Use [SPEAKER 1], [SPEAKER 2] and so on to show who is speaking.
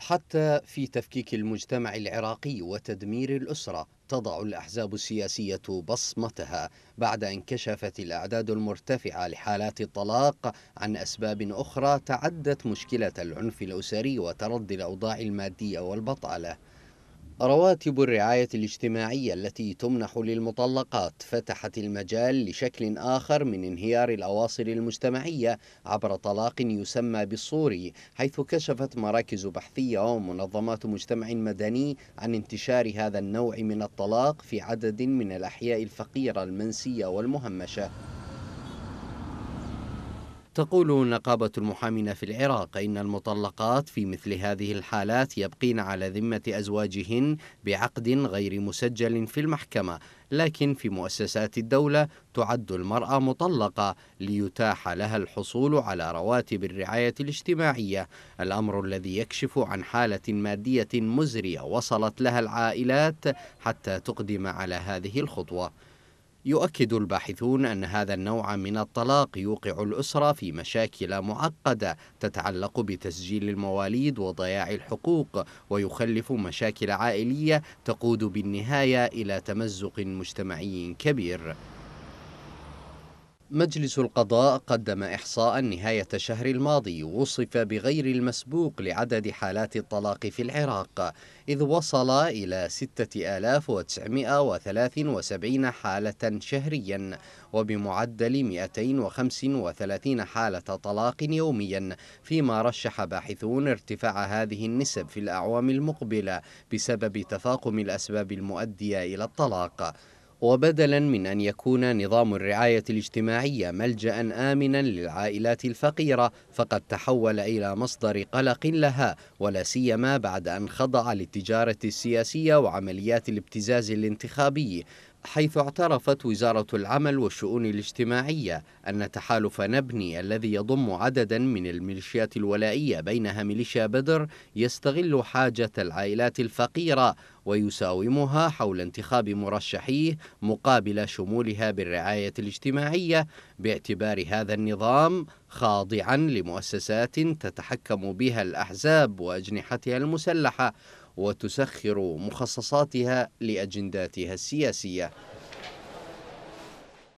[SPEAKER 1] حتى في تفكيك المجتمع العراقي وتدمير الأسرة تضع الأحزاب السياسية بصمتها بعد أن كشفت الأعداد المرتفعة لحالات الطلاق عن أسباب أخرى تعدت مشكلة العنف الأسري وتردي الأوضاع المادية والبطالة رواتب الرعاية الاجتماعية التي تمنح للمطلقات فتحت المجال لشكل آخر من انهيار الأواصر المجتمعية عبر طلاق يسمى بالصوري حيث كشفت مراكز بحثية ومنظمات مجتمع مدني عن انتشار هذا النوع من الطلاق في عدد من الأحياء الفقيرة المنسية والمهمشة تقول نقابة المحامين في العراق إن المطلقات في مثل هذه الحالات يبقين على ذمة أزواجهن بعقد غير مسجل في المحكمة لكن في مؤسسات الدولة تعد المرأة مطلقة ليتاح لها الحصول على رواتب الرعاية الاجتماعية الأمر الذي يكشف عن حالة مادية مزرية وصلت لها العائلات حتى تقدم على هذه الخطوة يؤكد الباحثون أن هذا النوع من الطلاق يوقع الأسرة في مشاكل معقدة تتعلق بتسجيل المواليد وضياع الحقوق ويخلف مشاكل عائلية تقود بالنهاية إلى تمزق مجتمعي كبير مجلس القضاء قدم إحصاء نهاية الشهر الماضي وصف بغير المسبوق لعدد حالات الطلاق في العراق إذ وصل إلى 6973 حالة شهريا وبمعدل 235 حالة طلاق يوميا فيما رشح باحثون ارتفاع هذه النسب في الأعوام المقبلة بسبب تفاقم الأسباب المؤدية إلى الطلاق وبدلا من أن يكون نظام الرعاية الاجتماعية ملجأ آمنا للعائلات الفقيرة فقد تحول إلى مصدر قلق لها ولا سيما بعد أن خضع للتجارة السياسية وعمليات الابتزاز الانتخابي حيث اعترفت وزارة العمل والشؤون الاجتماعية أن تحالف نبني الذي يضم عددا من الميليشيات الولائية بينها ميليشيا بدر يستغل حاجة العائلات الفقيرة ويساومها حول انتخاب مرشحيه مقابل شمولها بالرعاية الاجتماعية باعتبار هذا النظام خاضعا لمؤسسات تتحكم بها الأحزاب وأجنحتها المسلحة وتسخر مخصصاتها لأجنداتها السياسية